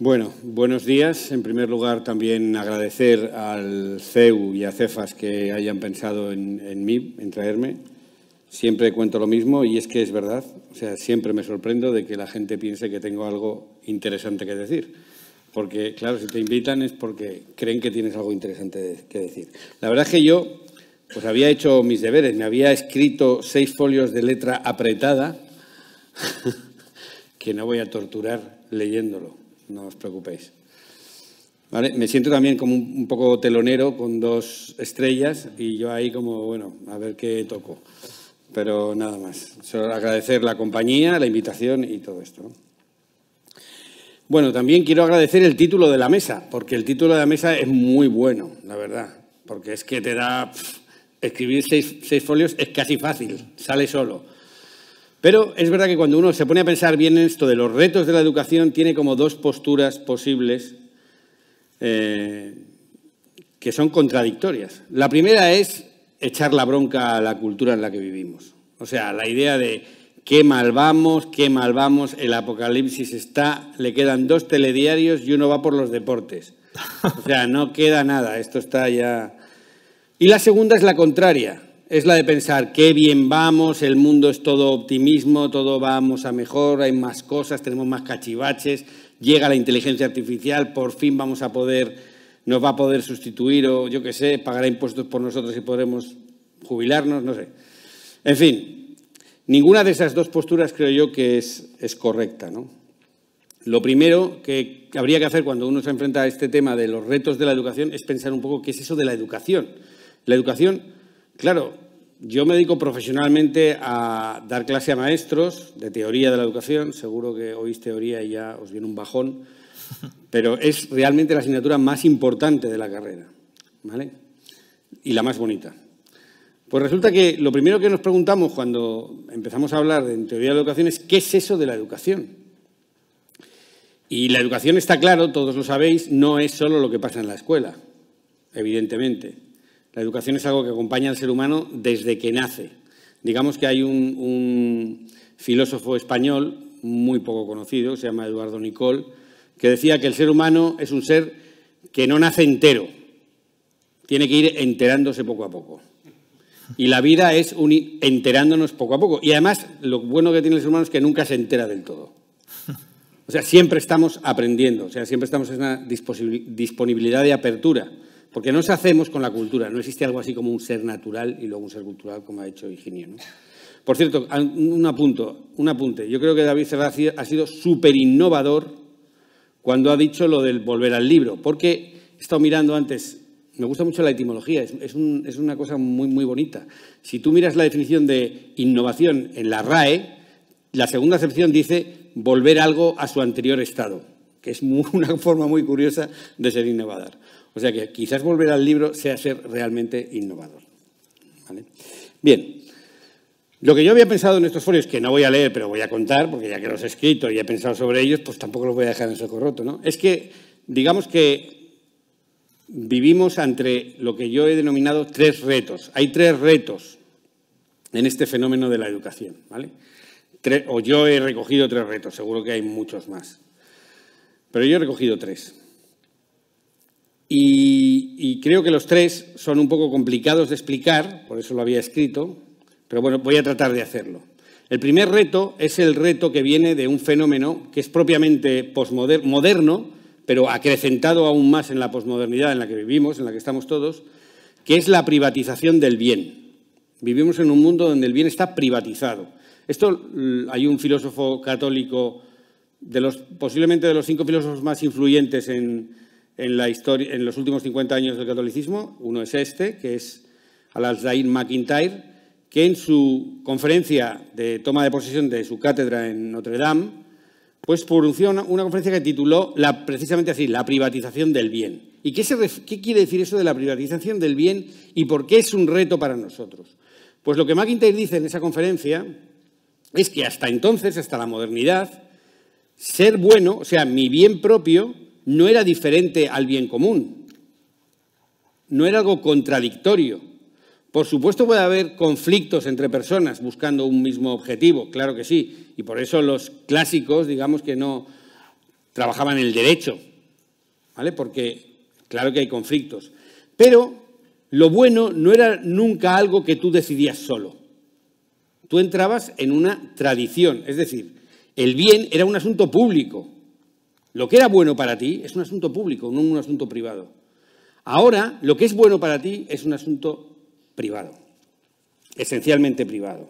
Bueno, buenos días. En primer lugar, también agradecer al CEU y a CEFAS que hayan pensado en, mí, en traerme. Siempre cuento lo mismo y es que es verdad. O sea, siempre me sorprendo de que la gente piense que tengo algo interesante que decir. Porque, claro, si te invitan es porque creen que tienes algo interesante que decir. La verdad es que yo pues había hecho mis deberes. Me había escrito seis folios de letra apretada que no voy a torturar leyéndolo no os preocupéis. Me siento también como un, poco telonero con dos estrellas y yo ahí como, bueno, a ver qué toco. Pero nada más. Solo agradecer la compañía, la invitación y todo esto. Bueno, también quiero agradecer el título de la mesa, porque el título de la mesa es muy bueno, la verdad. Porque es que te da... escribir seis folios es casi fácil, sale solo. Pero es verdad que cuando uno se pone a pensar bien en esto de los retos de la educación, tiene como dos posturas posibles eh, que son contradictorias. La primera es echar la bronca a la cultura en la que vivimos. O sea, la idea de qué mal vamos, qué mal vamos, el apocalipsis está, le quedan dos telediarios y uno va por los deportes. O sea, no queda nada, esto está ya... Y la segunda es la contraria, es la de pensar qué bien vamos, el mundo es todo optimismo, todo vamos a mejor, hay más cosas, tenemos más cachivaches, llega la inteligencia artificial, por fin vamos a poder, nos va a poder sustituir o yo qué sé, pagará impuestos por nosotros y podremos jubilarnos, no sé. En fin, ninguna de esas dos posturas creo yo que es, correcta. Lo primero que habría que hacer cuando uno se enfrenta a este tema de los retos de la educación es pensar un poco qué es eso de la educación. La educación Claro, yo me dedico profesionalmente a dar clase a maestros de teoría de la educación. Seguro que oís teoría y ya os viene un bajón, pero es realmente la asignatura más importante de la carrera, ¿vale? Y la más bonita. Pues resulta que lo primero que nos preguntamos cuando empezamos a hablar de teoría de la educación es ¿qué es eso de la educación? Y la educación está claro, todos lo sabéis, no es solo lo que pasa en la escuela, evidentemente. La educación es algo que acompaña al ser humano desde que nace. Digamos que hay un, filósofo español muy poco conocido, se llama Eduardo Nicol, que decía que el ser humano es un ser que no nace entero, tiene que ir enterándose poco a poco. Y la vida es enterándonos poco a poco. Y además, lo bueno que tiene el ser humano es que nunca se entera del todo. O sea, siempre estamos aprendiendo, o sea, siempre estamos en una disponibilidad de apertura. Porque no se hacemos con la cultura. No existe algo así como un ser natural y luego un ser cultural, como ha hecho Higinio. Por cierto, un, apunte. Yo creo que David Serra ha sido súper innovador cuando ha dicho lo del volver al libro. Porque he estado mirando antes, me gusta mucho la etimología, es, una cosa muy, muy bonita. Si tú miras la definición de innovación en la RAE, la segunda acepción dice volver algo a su anterior estado, que es una forma muy curiosa de ser innovador. O sea que quizás volver al libro sea ser realmente innovador. Bien, lo que yo había pensado en estos folios, que no voy a leer, pero voy a contar, porque ya que los he escrito y he pensado sobre ellos, pues tampoco los voy a dejar en su roto, ¿no? Es que, digamos que vivimos entre lo que yo he denominado tres retos. Hay tres retos en este fenómeno de la educación, ¿vale? o yo he recogido tres retos, seguro que hay muchos más. Pero yo he recogido tres. Y, creo que los tres son un poco complicados de explicar, por eso lo había escrito, pero bueno, voy a tratar de hacerlo. El primer reto es el reto que viene de un fenómeno que es propiamente moderno, pero acrecentado aún más en la posmodernidad en la que vivimos, en la que estamos todos, que es la privatización del bien. Vivimos en un mundo donde el bien está privatizado. Esto mm, hay un filósofo católico, de los, posiblemente de los cinco filósofos más influyentes en, en, la historia, en los últimos 50 años del catolicismo. Uno es este, que es Alasdair McIntyre, que en su conferencia de toma de posesión de su cátedra en Notre Dame, pues pronunció una, conferencia que tituló precisamente así, la privatización del bien. ¿Y qué, qué quiere decir eso de la privatización del bien y por qué es un reto para nosotros? Pues lo que McIntyre dice en esa conferencia es que hasta entonces, hasta la modernidad, ser bueno, o sea, mi bien propio, no era diferente al bien común, no era algo contradictorio. Por supuesto puede haber conflictos entre personas buscando un mismo objetivo, claro que sí, y por eso los clásicos, digamos que no trabajaban el derecho, ¿vale? Porque claro que hay conflictos, pero lo bueno no era nunca algo que tú decidías solo. Tú entrabas en una tradición, es decir, el bien era un asunto público, lo que era bueno para ti es un asunto público, no un asunto privado. Ahora, lo que es bueno para ti es un asunto privado, esencialmente privado.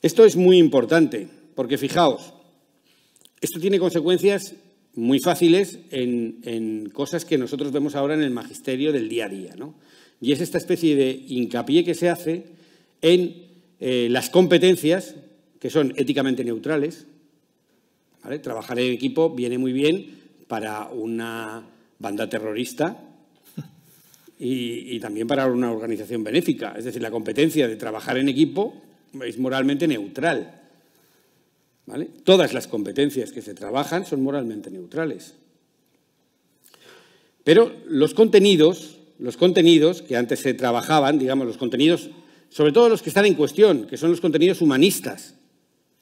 Esto es muy importante, porque fijaos, esto tiene consecuencias muy fáciles en, cosas que nosotros vemos ahora en el magisterio del día a día. Y es esta especie de hincapié que se hace en eh, las competencias, que son éticamente neutrales, Trabajar en equipo viene muy bien para una banda terrorista y, también para una organización benéfica. Es decir, la competencia de trabajar en equipo es moralmente neutral. Todas las competencias que se trabajan son moralmente neutrales. Pero los contenidos, los contenidos que antes se trabajaban, digamos, los contenidos, sobre todo los que están en cuestión, que son los contenidos humanistas,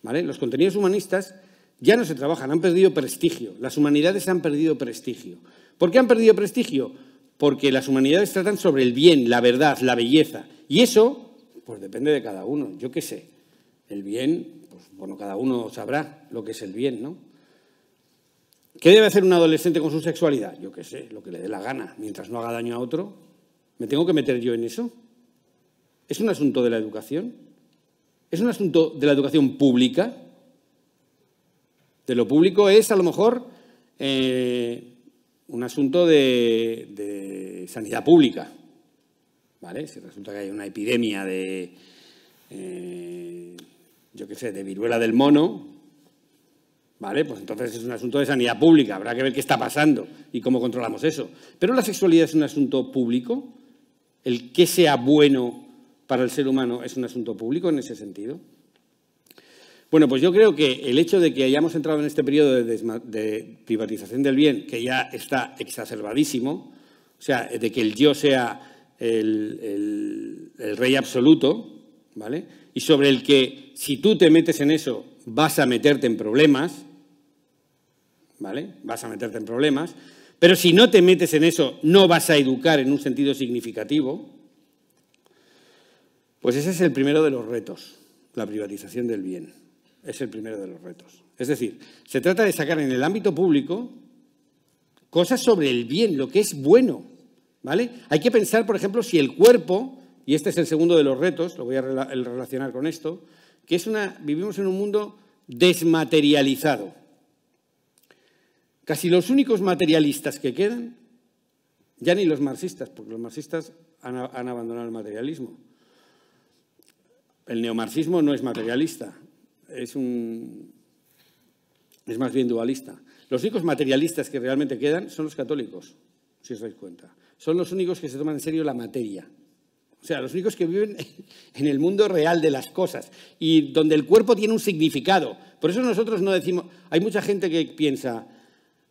Los contenidos humanistas ya no se trabajan, han perdido prestigio. Las humanidades han perdido prestigio. ¿Por qué han perdido prestigio? Porque las humanidades tratan sobre el bien, la verdad, la belleza. Y eso, pues depende de cada uno. Yo qué sé. El bien, pues bueno, cada uno sabrá lo que es el bien, ¿no? ¿Qué debe hacer un adolescente con su sexualidad? Yo qué sé, lo que le dé la gana, mientras no haga daño a otro. ¿Me tengo que meter yo en eso? ¿Es un asunto de la educación? ¿Es un asunto de la educación pública? de lo público es a lo mejor eh, un asunto de, sanidad pública. ¿Vale? Si resulta que hay una epidemia de, eh, yo qué sé, de viruela del mono, ¿vale? Pues entonces es un asunto de sanidad pública, habrá que ver qué está pasando y cómo controlamos eso. Pero la sexualidad es un asunto público, el que sea bueno para el ser humano es un asunto público en ese sentido. Bueno, pues yo creo que el hecho de que hayamos entrado en este periodo de, privatización del bien, que ya está exacerbadísimo, o sea, de que el yo sea el, el rey absoluto, ¿vale? Y sobre el que, si tú te metes en eso, vas a meterte en problemas, ¿vale? Vas a meterte en problemas, pero si no te metes en eso, no vas a educar en un sentido significativo, pues ese es el primero de los retos, la privatización del bien es el primero de los retos. Es decir, se trata de sacar en el ámbito público cosas sobre el bien, lo que es bueno. ¿vale? Hay que pensar, por ejemplo, si el cuerpo, y este es el segundo de los retos, lo voy a relacionar con esto, que es una, vivimos en un mundo desmaterializado. Casi los únicos materialistas que quedan, ya ni los marxistas, porque los marxistas han, han abandonado el materialismo. El neomarxismo no es materialista, es, es más bien dualista. Los únicos materialistas que realmente quedan son los católicos, si os dais cuenta. Son los únicos que se toman en serio la materia. O sea, los únicos que viven en el mundo real de las cosas y donde el cuerpo tiene un significado. Por eso nosotros no decimos... Hay mucha gente que piensa,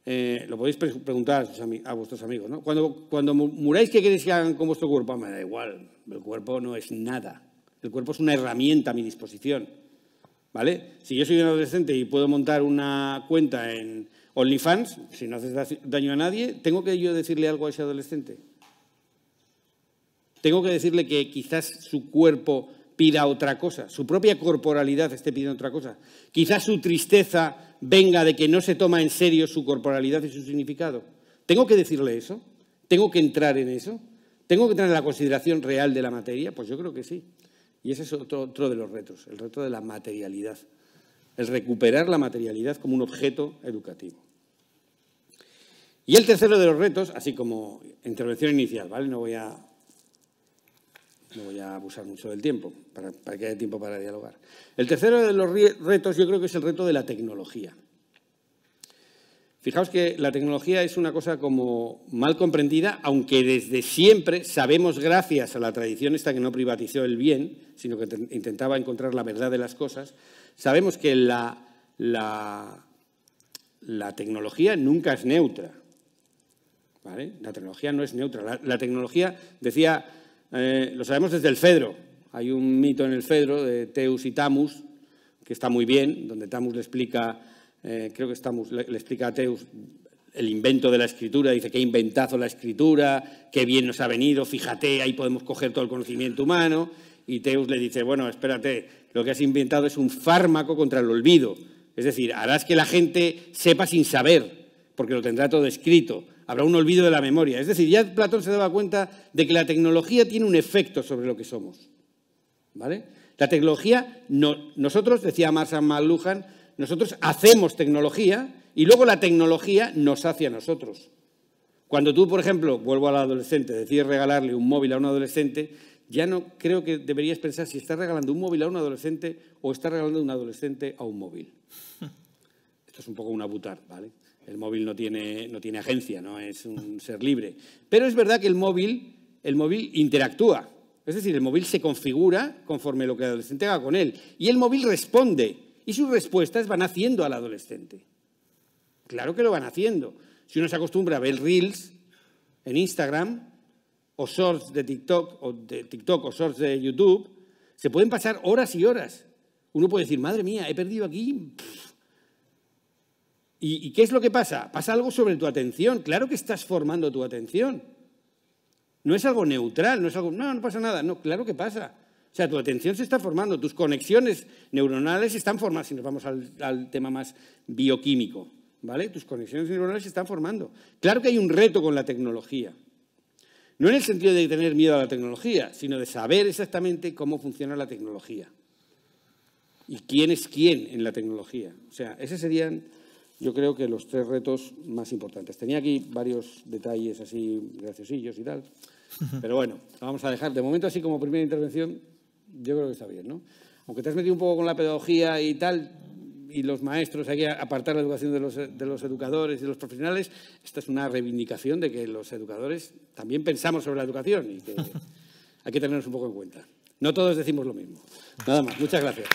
eh, lo podéis preguntar a, vuestros amigos, ¿no? Cuando, cuando muráis, ¿qué queréis que hagan con vuestro cuerpo? Me da igual, el cuerpo no es nada. El cuerpo es una herramienta a mi disposición. ¿Vale? Si yo soy un adolescente y puedo montar una cuenta en OnlyFans, si no haces daño a nadie, ¿tengo que yo decirle algo a ese adolescente? ¿Tengo que decirle que quizás su cuerpo pida otra cosa, su propia corporalidad esté pidiendo otra cosa? Quizás su tristeza venga de que no se toma en serio su corporalidad y su significado. ¿Tengo que decirle eso? ¿Tengo que entrar en eso? ¿Tengo que tener la consideración real de la materia? Pues yo creo que sí. Y ese es otro, de los retos, el reto de la materialidad, el recuperar la materialidad como un objeto educativo. Y el tercero de los retos, así como intervención inicial, ¿vale? No voy a, voy a abusar mucho del tiempo, para que haya tiempo para dialogar. El tercero de los retos yo creo que es el reto de la tecnología. Fijaos que la tecnología es una cosa como mal comprendida, aunque desde siempre sabemos, gracias a la tradición esta que no privatizó el bien, sino que intentaba encontrar la verdad de las cosas, sabemos que la, la, tecnología nunca es neutra. La tecnología no es neutra. La, tecnología, decía, eh, lo sabemos desde el Fedro. Hay un mito en el Fedro de Teus y Tamus, que está muy bien, donde Tamus le explica eh, creo que estamos, le, explica a Teus el invento de la escritura, dice qué inventazo la escritura, qué bien nos ha venido, fíjate, ahí podemos coger todo el conocimiento humano. Y Teus le dice, bueno, espérate, lo que has inventado es un fármaco contra el olvido. Es decir, harás que la gente sepa sin saber, porque lo tendrá todo escrito. Habrá un olvido de la memoria. Es decir, ya Platón se daba cuenta de que la tecnología tiene un efecto sobre lo que somos. ¿Vale? La tecnología, nosotros, decía Marshall McLuhan, nosotros hacemos tecnología y luego la tecnología nos hace a nosotros. Cuando tú, por ejemplo, vuelvo al adolescente, decides regalarle un móvil a un adolescente, ya no creo que deberías pensar si estás regalando un móvil a un adolescente o estás regalando un adolescente a un móvil. Esto es un poco una butar, ¿vale? El móvil no tiene, no tiene agencia, no es un ser libre. Pero es verdad que el móvil, el móvil interactúa. Es decir, el móvil se configura conforme lo que el adolescente haga con él. Y el móvil responde y sus respuestas van haciendo al adolescente. Claro que lo van haciendo. Si uno se acostumbra a ver reels en Instagram o shorts de TikTok o de TikTok o shorts de YouTube, se pueden pasar horas y horas. Uno puede decir, madre mía, he perdido aquí. ¿Y, qué es lo que pasa? Pasa algo sobre tu atención. Claro que estás formando tu atención. No es algo neutral, no es algo, no, no pasa nada. No, claro que pasa. O sea, tu atención se está formando, tus conexiones neuronales están formando. si nos vamos al, al tema más bioquímico, ¿vale? Tus conexiones neuronales se están formando. Claro que hay un reto con la tecnología. No en el sentido de tener miedo a la tecnología, sino de saber exactamente cómo funciona la tecnología. Y quién es quién en la tecnología. O sea, esos serían, yo creo que los tres retos más importantes. Tenía aquí varios detalles así graciosillos y tal. Pero bueno, vamos a dejar de momento así como primera intervención. Yo creo que está bien, ¿no? Aunque te has metido un poco con la pedagogía y tal, y los maestros, hay que apartar la educación de los, educadores y de los profesionales, esta es una reivindicación de que los educadores también pensamos sobre la educación y que hay que tenernos un poco en cuenta. No todos decimos lo mismo. Nada más. Muchas gracias.